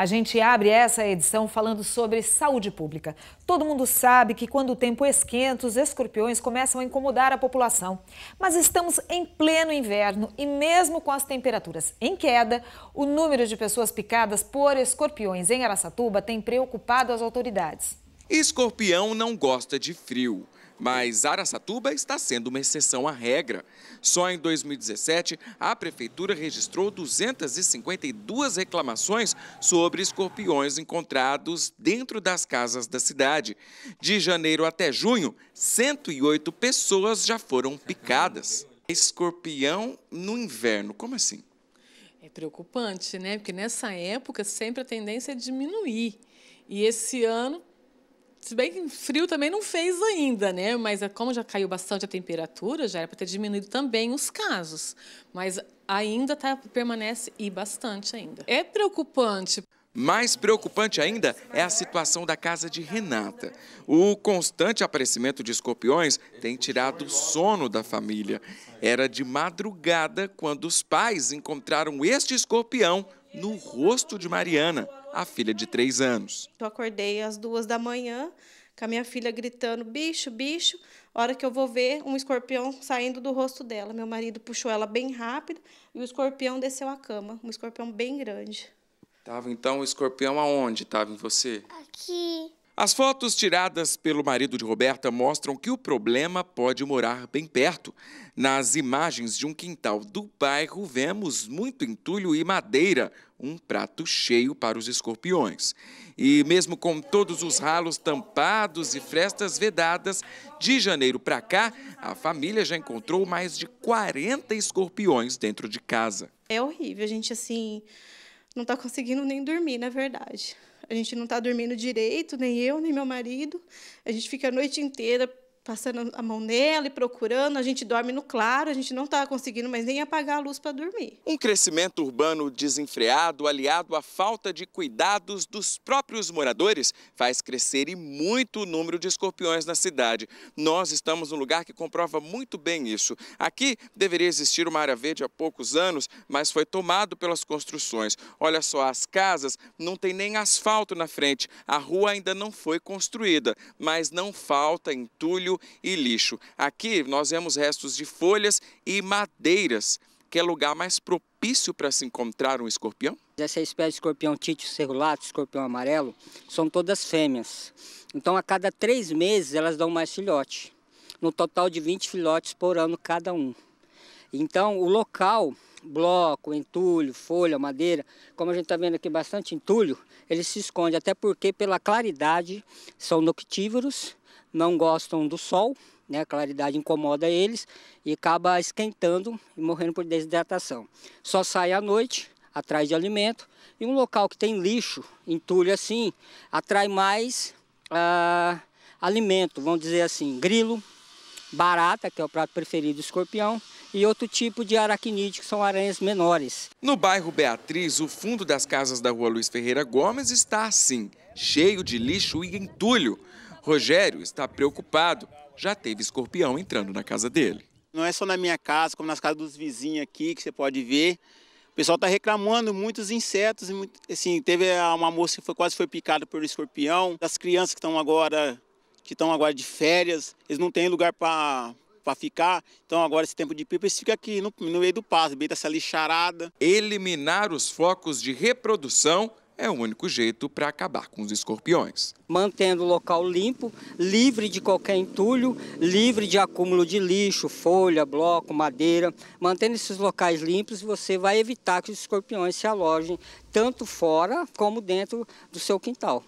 A gente abre essa edição falando sobre saúde pública. Todo mundo sabe que quando o tempo esquenta, os escorpiões começam a incomodar a população. Mas estamos em pleno inverno e, mesmo com as temperaturas em queda, o número de pessoas picadas por escorpiões em Aracatuba tem preocupado as autoridades. Escorpião não gosta de frio. Mas Aracatuba está sendo uma exceção à regra. Só em 2017, a prefeitura registrou 252 reclamações sobre escorpiões encontrados dentro das casas da cidade. De janeiro até junho, 108 pessoas já foram picadas. Escorpião no inverno, como assim? É preocupante, né? Porque nessa época sempre a tendência é diminuir. E esse ano se bem que frio também não fez ainda, né? Mas é como já caiu bastante a temperatura, já era para ter diminuído também os casos. Mas ainda tá, permanece e bastante ainda. É preocupante. Mais preocupante ainda é a situação da casa de Renata. O constante aparecimento de escorpiões tem tirado o sono da família. Era de madrugada quando os pais encontraram este escorpião no rosto de Mariana, a filha de três anos. Eu então, acordei às duas da manhã com a minha filha gritando: bicho, bicho. Hora que eu vou ver um escorpião saindo do rosto dela. Meu marido puxou ela bem rápido e o escorpião desceu a cama um escorpião bem grande. Estava então o escorpião aonde estava em você? Aqui. As fotos tiradas pelo marido de Roberta mostram que o problema pode morar bem perto. Nas imagens de um quintal do bairro, vemos muito entulho e madeira, um prato cheio para os escorpiões. E mesmo com todos os ralos tampados e frestas vedadas, de janeiro para cá, a família já encontrou mais de 40 escorpiões dentro de casa. É horrível, a gente assim não está conseguindo nem dormir, na verdade. A gente não está dormindo direito, nem eu, nem meu marido. A gente fica a noite inteira passando a mão nela e procurando. A gente dorme no claro, a gente não está conseguindo mais nem apagar a luz para dormir. Um crescimento urbano desenfreado, aliado à falta de cuidados dos próprios moradores, faz crescer e muito o número de escorpiões na cidade. Nós estamos num lugar que comprova muito bem isso. Aqui deveria existir uma área verde há poucos anos, mas foi tomado pelas construções. Olha só, as casas não tem nem asfalto na frente, a rua ainda não foi construída, mas não falta entulho e lixo. Aqui nós vemos restos de folhas e madeiras. Que é lugar mais propício para se encontrar um escorpião? Essa espécie de escorpião tite cerulato, escorpião amarelo, são todas fêmeas. Então, a cada três meses, elas dão mais filhote. No total de 20 filhotes por ano cada um. Então, o local, bloco, entulho, folha, madeira, como a gente está vendo aqui bastante entulho, ele se esconde, até porque pela claridade são noctívoros não gostam do sol, né? A claridade incomoda eles e acaba esquentando e morrendo por desidratação. Só sai à noite atrás de alimento e um local que tem lixo, entulho assim, atrai mais ah, alimento, vamos dizer assim, grilo, barata, que é o prato preferido do escorpião, e outro tipo de aracnídeo, que são aranhas menores. No bairro Beatriz, o fundo das casas da rua Luiz Ferreira Gomes está assim, cheio de lixo e entulho. Rogério está preocupado. Já teve escorpião entrando na casa dele. Não é só na minha casa, como nas casas dos vizinhos aqui, que você pode ver. O pessoal está reclamando, muitos insetos. Assim, teve ah, uma moça que foi, quase foi picada por um escorpião. As crianças que estão agora, que estão agora de férias, eles não têm lugar para para ficar. Então agora esse tempo de pipa eles ficam aqui no, no meio do pasto, meio dessa lixarada. Eliminar os focos de reprodução é o único jeito para acabar com os escorpiões. Mantendo o local limpo, livre de qualquer entulho, livre de acúmulo de lixo, folha, bloco, madeira, mantendo esses locais limpos, você vai evitar que os escorpiões se alojem tanto fora como dentro do seu quintal.